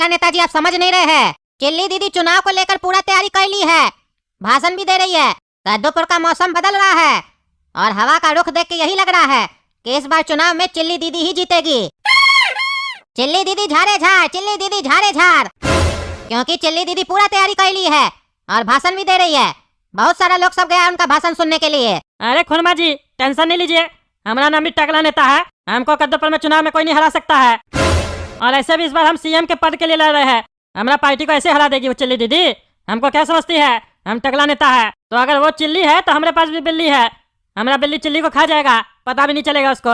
नेता नेताजी आप समझ नहीं रहे हैं चिल्ली दीदी चुनाव को लेकर पूरा तैयारी कर ली है भाषण भी दे रही है सद्दोपुर का मौसम बदल रहा है और हवा का रुख देख के यही लग रहा है कि इस बार चुनाव में चिल्ली दीदी ही जीतेगी चिल्ली दीदी झारे झार चिल्ली दीदी झारे झार क्योंकि चिल्ली दीदी पूरा तैयारी कर ली है और भाषण भी दे रही है बहुत सारा लोग सब गया उनका भाषण सुनने के लिए अरे खुरमा जी टेंशन नहीं लीजिए हमारा नाम भी टकला नेता है हमको कद्दूपुर में चुनाव में कोई नहीं हरा सकता है और ऐसे भी इस बार हम सीएम के पद के लिए लड़ रहे हैं हमारा पार्टी को ऐसे हरा देगी वो चिल्ली दीदी हमको क्या समझती है हम टकला नेता है तो अगर वो चिल्ली है तो हमारे पास भी बिल्ली है हमारा बिल्ली चिल्ली को खा जाएगा पता भी नहीं चलेगा उसको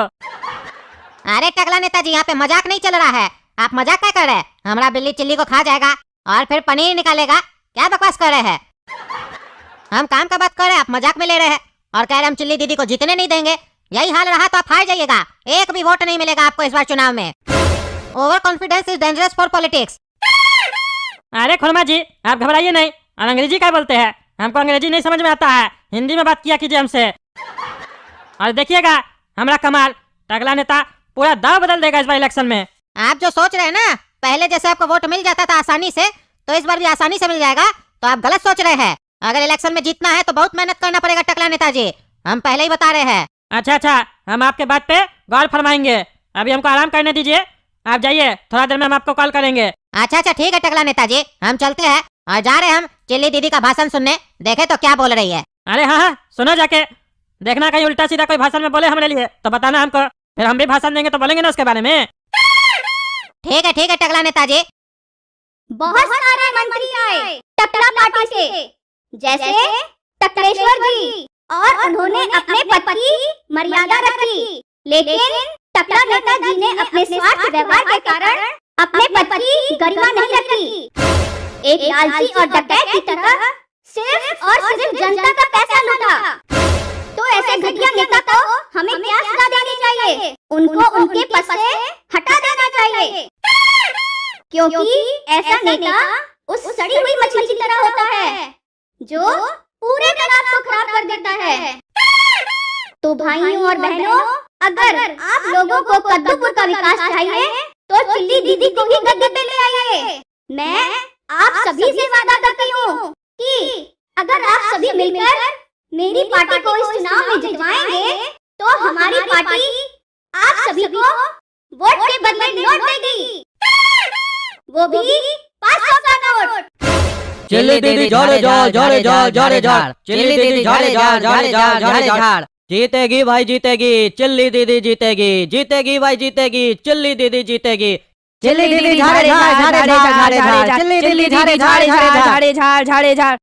अरे टकला नेता जी यहाँ पे मजाक नहीं चल रहा है आप मजाक क्या कर रहे हैं हमारा बिल्ली चिल्ली को खा जाएगा और फिर पनीर निकालेगा क्या बकवास कर रहे हैं हम काम का बात कर रहे हैं आप मजाक में ले रहे हैं और कह रहे हम चिल्ली दीदी को जीतने नहीं देंगे यही हाल रहा तो आप हार जाइएगा एक भी वोट नहीं मिलेगा आपको इस बार चुनाव में over confidence is dangerous for politics अरे खुरमा जी आप घबराइए नहीं और अंग्रेजी क्या बोलते हैं हमको अंग्रेजी नहीं समझ में आता है हिंदी में बात किया कीजिए हमसे और देखिएगा हमारा कमाल टगला नेता पूरा दाव बदल देगा इस बार इलेक्शन में आप जो सोच रहे हैं ना पहले जैसे आपको वोट मिल जाता था आसानी से तो इस बार भी आसानी से मिल जाएगा तो आप गलत सोच रहे हैं अगर इलेक्शन में जीतना है तो बहुत मेहनत करना पड़ेगा टकला नेता जी हम पहले ही बता रहे हैं अच्छा अच्छा हम आपके बात पे गौर फरमाएंगे अभी हमको आराम करने दीजिए आप जाइए थोड़ा देर में हम आपको कॉल करेंगे अच्छा अच्छा ठीक है टकला नेताजी हम चलते हैं और जा रहे हम चिल्ली दीदी का भाषण सुनने देखे तो क्या बोल रही है अरे हाँ हाँ सुनो जाके देखना कहीं उल्टा सीधा कोई भाषण में बोले हमारे लिए तो बताना हमको फिर हम भी भाषण देंगे तो बोलेंगे ना उसके बारे में ठीक है ठीक है टकला नेताजी बहुत सारे मंत्री आए टकला पार्टी से जैसे टकलेश्वर जी और उन्होंने अपने पति मर्यादा रखी लेकिन टकला नेताजी तो ने अपने स्वार्थ व्यवहार के कारण अपने पति गरिमा नहीं रखी एक लालची और डकैत की तरह सिर्फ और सिर्फ जनता का पैसा लूटा तो, तो ऐसे घटिया नेता को हमें क्या सजा देनी चाहिए उनको उनके पद से हटा देना चाहिए क्योंकि ऐसा नेता उस सड़ी हुई मछली की तरह होता है जो पूरे तालाब को खराब कर देता है तो भाइयों और तो बहनों अगर आप लोगों को कद्दूपुर का विकास चाहिए तो, तो चिल्ली दीदी को भी गद्दे पे ले आइए मैं आप सभी से वादा करती हूँ कि अगर आप सभी मिलकर मेरी पार्टी को इस चुनाव में जितवाएंगे तो, तो हमारी पार्टी आप सभी को वोट के बदले नोट देगी वो भी पाँच सौ का नोट चिल्ली दीदी जोरे जोर जोरे जोर जोरे जोर चिल्ली दीदी जोरे जोर जोरे जोर जोरे जोर जीतेगी भाई जीतेगी चिल्ली दीदी जीतेगी जीतेगी भाई जीतेगी चिल्ली दीदी जीतेगी चिल्ली दीदी झाड़े झाड़े झाड़े झाड़े झाड़े झाड़े झाड़े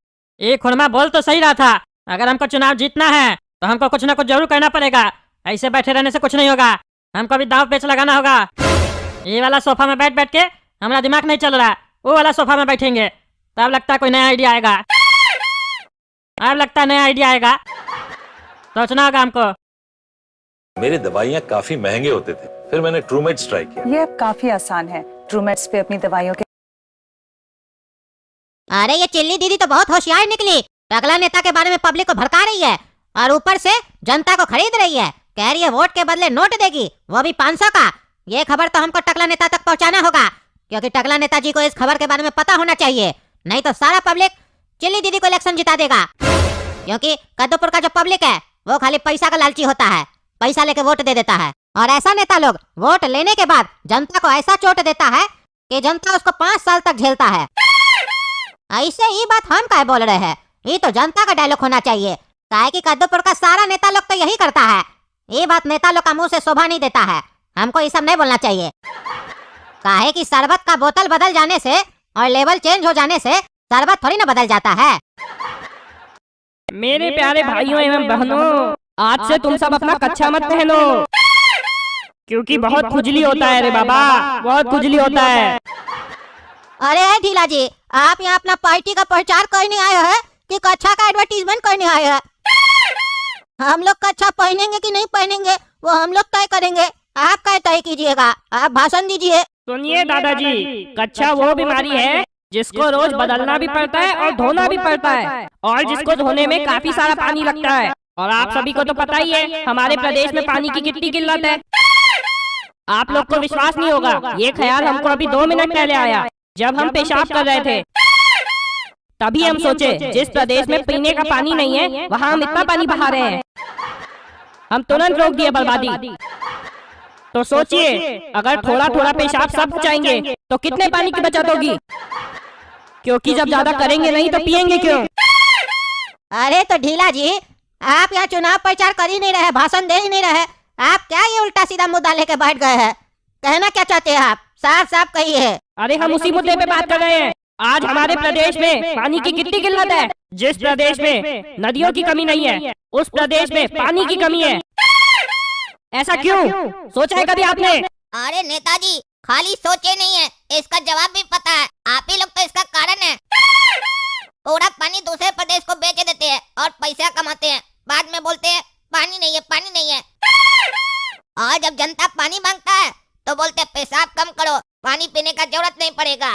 ये खुरमा बोल तो सही रहा था अगर हमको चुनाव जीतना है तो हमको कुछ ना कुछ जरूर करना पड़ेगा ऐसे बैठे रहने से कुछ नहीं होगा हमको भी दाव पेच लगाना होगा ये वाला सोफा में बैठ बैठ के हमारा दिमाग नहीं चल रहा वो वाला सोफा में बैठेंगे तब लगता है कोई नया आइडिया आएगा अब लगता है नया आइडिया आएगा तो काम को मेरी दवाइयाँ काफी महंगे होते थे फिर मैंने ट्रूमेट ट्राई किया ये अब काफी आसान है ट्रूमेट पे अपनी दवाइयों के अरे ये चिल्ली दीदी तो बहुत होशियार निकली अगला नेता के बारे में पब्लिक को भड़का रही है और ऊपर से जनता को खरीद रही है कह रही है वोट के बदले नोट देगी वो भी पाँच सौ का ये खबर तो हमको टकला नेता तक पहुंचाना होगा क्योंकि टकला नेता जी को इस खबर के बारे में पता होना चाहिए नहीं तो सारा पब्लिक चिल्ली दीदी को इलेक्शन जिता देगा क्योंकि कद्दूपुर का जो पब्लिक है वो खाली पैसा का लालची होता है पैसा लेके वोट दे देता है और ऐसा नेता लोग वोट लेने के बाद जनता को ऐसा चोट देता है कि जनता उसको पाँच साल तक झेलता है ऐसे ही बात हम का बोल रहे हैं ये तो जनता का डायलॉग होना चाहिए काहे की कद्दूपुर का सारा नेता लोग तो यही करता है ये बात नेता लोग का मुंह से शोभा नहीं देता है हमको ये सब नहीं बोलना चाहिए काहे की शरबत का बोतल बदल जाने से और लेवल चेंज हो जाने से शरबत थोड़ी ना बदल जाता है मेरे प्यारे भाइयों एवं बहनों आज से तुम सब अपना कच्चा मत पहनो क्योंकि बहुत खुजली होता है अरे बाबा बहुत खुजली होता है अरे ढीला जी आप यहाँ अपना पार्टी का प्रचार करने आए हैं कि कच्चा का एडवर्टीजमेंट करने आए हैं हम लोग कच्चा पहनेंगे कि नहीं पहनेंगे वो हम लोग तय करेंगे आप क्या तय कीजिएगा आप भाषण दीजिए सुनिए दादाजी कच्चा वो बीमारी है जिसको रोज बदलना भी पड़ता है और धोना भी पड़ता है और जिसको धोने में काफी सारा पानी लगता है और आप सभी को तो पता ही है हमारे प्रदेश में पानी की कितनी किल्लत है आप लोग को विश्वास नहीं होगा ये ख्याल हमको अभी दो मिनट पहले आया जब हम पेशाब कर रहे थे तभी हम सोचे जिस प्रदेश में पीने का पानी नहीं है वहाँ हम इतना पानी बहा रहे हैं हम तुरंत रोक दिए बर्बादी तो सोचिए अगर थोड़ा थोड़ा पेशाब सब जाएंगे तो कितने पानी की बचत होगी क्योंकि जब ज्यादा करेंगे नहीं तो, तो पियेंगे क्यों अरे तो ढीला जी आप यहाँ चुनाव प्रचार कर ही नहीं रहे भाषण दे ही नहीं रहे आप क्या ये उल्टा सीधा मुद्दा लेके बैठ गए हैं कहना क्या चाहते हैं आप साफ साफ कही है अरे हम उसी मुद्दे पे बात कर रहे हैं आज हमारे प्रदेश में पानी की कितनी किल्लत है जिस प्रदेश में नदियों की कमी नहीं है उस प्रदेश में पानी की कमी है ऐसा क्यों सोचा है कभी आपने अरे नेताजी खाली सोचे नहीं है इसका जवाब भी पता है आप ही लोग काम आते हैं बाद में बोलते हैं पानी नहीं है पानी नहीं है और जब जनता पानी मांगता है तो बोलते हैं पेशाब कम करो पानी पीने का जरूरत नहीं पड़ेगा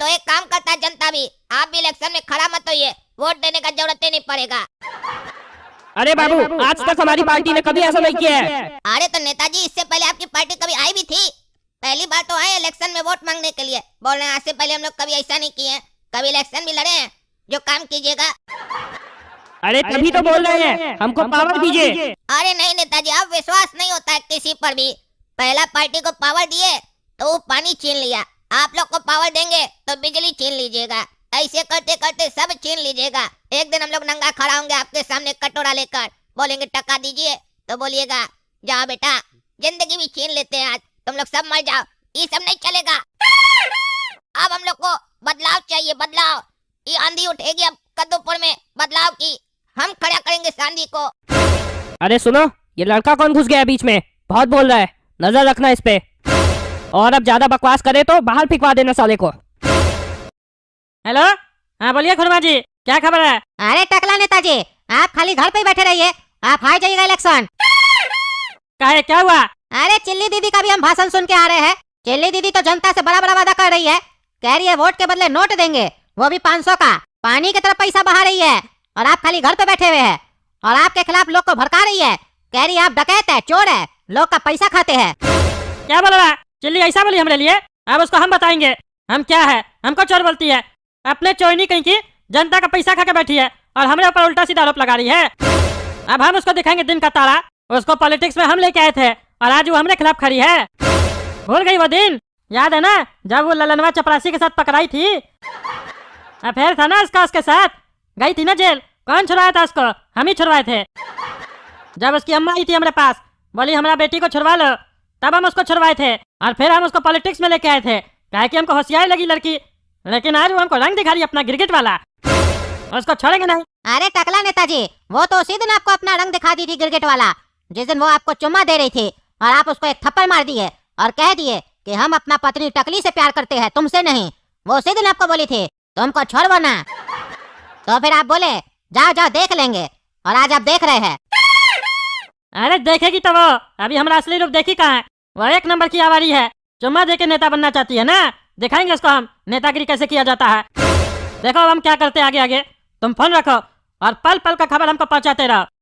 तो एक काम करता है जनता भी आप भी इलेक्शन में खड़ा मत होइए वोट देने का जरूरत ही नहीं पड़ेगा अरे बाबू आज, आज तक हमारी पार्टी ने कभी ऐसा नहीं किया है अरे तो नेताजी इससे पहले आपकी पार्टी कभी आई भी थी पहली बार तो आए इलेक्शन में वोट मांगने के लिए बोल रहे हैं आज से पहले हम लोग कभी ऐसा नहीं किए कभी इलेक्शन भी लड़े हैं जो काम कीजिएगा अरे तो तभी तो बोल रहे हैं हमको पावर दीजिए अरे नहीं नेताजी अब विश्वास नहीं होता है किसी पर भी पहला पार्टी को पावर दिए तो वो पानी छीन लिया आप लोग को पावर देंगे तो बिजली छीन लीजिएगा ऐसे करते करते सब छीन लीजिएगा एक दिन हम लोग नंगा खड़ा होंगे आपके सामने कटोरा लेकर बोलेंगे टक्का दीजिए तो बोलिएगा जाओ बेटा जिंदगी भी छीन लेते हैं आज तुम लोग सब मर जाओ ये सब नहीं चलेगा अब हम लोग को बदलाव चाहिए बदलाव ये आंधी उठेगी अब कद्दूपुर में बदलाव की हम खड़ा करेंगे सांदी को अरे सुनो ये लड़का कौन घुस गया बीच में बहुत बोल रहा है नजर रखना इस पे और अब ज्यादा बकवास करे तो बाहर फिकवा देना साले को हेलो हाँ बोलिए खुरमा जी क्या खबर है अरे टकला नेताजी आप खाली घर पे बैठे रहिए आप हार जाइएगा इलेक्शन कहे क्या हुआ अरे चिल्ली दीदी का भी हम भाषण सुन के आ रहे हैं चिल्ली दीदी तो जनता से बड़ा बड़ा वादा कर रही है कह रही है वोट के बदले नोट देंगे वो भी 500 का पानी की तरफ पैसा बहा रही है और आप खाली घर पे बैठे हुए हैं और आपके खिलाफ लोग को भड़का रही है कह रही है आप डकैत है चोर है लोग का पैसा खाते है क्या बोल रहा है चिल्ली ऐसा बोली हमारे लिए अब उसको हम बताएंगे हम क्या है हमको चोर बोलती है अपने चोरनी कहीं की जनता का पैसा खा के बैठी है और हमारे ऊपर उल्टा सीधा आरोप लगा रही है अब हम उसको दिखाएंगे दिन का तारा उसको पॉलिटिक्स में हम लेके आए थे और आज वो हमारे खिलाफ खड़ी है भूल गई वो दिन याद है ना जब वो ललनवा चपरासी के साथ पकड़ाई थी अफेयर था ना उसका उसके साथ गई थी ना जेल कौन छुड़वाया था उसको हम ही छुड़वाए थे जब उसकी अम्मा आई थी हमारे पास बोली हमारा बेटी को छुड़वा लो तब हम उसको छुड़वाए थे और फिर हम उसको पॉलिटिक्स में लेके आए थे कहे कि हमको होशियारी लगी लड़की लेकिन आज वो हमको रंग दिखा रही अपना गिरगिट वाला उसको छोड़ेंगे नहीं अरे टकला नेताजी वो तो उसी दिन आपको अपना रंग दिखा दी थी गिरगिट वाला जिस दिन वो आपको चुम्मा दे रही थी और आप उसको एक थप्पड़ मार दिए और कह दिए कि हम अपना पत्नी टकली से प्यार करते हैं तुमसे नहीं वो उसी दिन आपको बोली थी तुमको छोड़वाना तो फिर आप बोले जाओ जाओ देख लेंगे और आज आप देख रहे हैं अरे देखेगी तो वो अभी हमारा असली रूप देखी कहाँ है वो एक नंबर की आवारी है चुम्मा दे नेता बनना चाहती है ना दिखाएंगे उसको हम नेतागिरी कैसे किया जाता है देखो अब हम क्या करते आगे आगे तुम फोन रखो और पल पल का खबर हमको पहुंचाते रहो